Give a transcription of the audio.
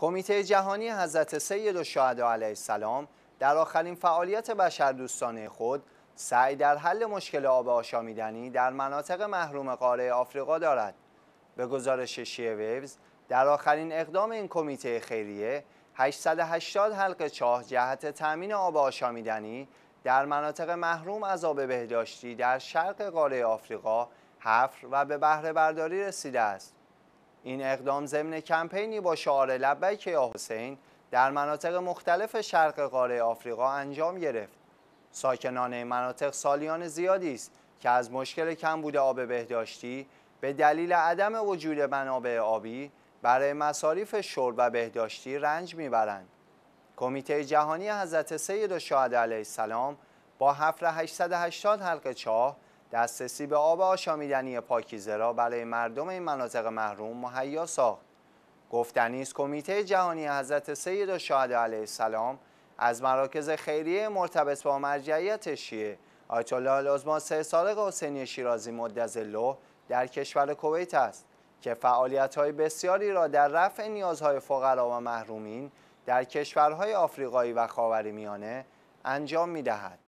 کمیته جهانی حضرت سید و شاهده علیه السلام در آخرین فعالیت دوستانه خود سعی در حل مشکل آب آشامیدنی در مناطق محروم قاره آفریقا دارد. به گزارش شیه ویوز در آخرین اقدام این کمیته خیریه 880 حلقه چاه جهت تامین آب آشامیدنی در مناطق محروم از آب بهداشتی در شرق قاره آفریقا حفر و به بهره برداری رسیده است. این اقدام ضمن کمپینی با شعار لبیک یا حسین در مناطق مختلف شرق قاره آفریقا انجام گرفت. ساکنان این مناطق سالیان زیادی است که از مشکل کمبود آب بهداشتی به دلیل عدم وجود منابع آبی برای مصاریف شرب و بهداشتی رنج میبرند. کمیته جهانی حضرت سید و شهد علیه السلام با 7880 حلقه چاه دسترسی به آب آشامیدنی پاکیزه را برای مردم این مناطق محروم مهیا ساخت گفتنی است کمیته جهانی حضرت سید الشهدا علیه السلام از مراکز خیریه مرتبط با مرجعیت شیعه آیت الله العظما سه حسینی شیرازی مدظله در کشور کویت است که فعالیت های بسیاری را در رفع نیازهای فقرا و محرومین در کشورهای آفریقایی و خاورمیانه انجام می دهد.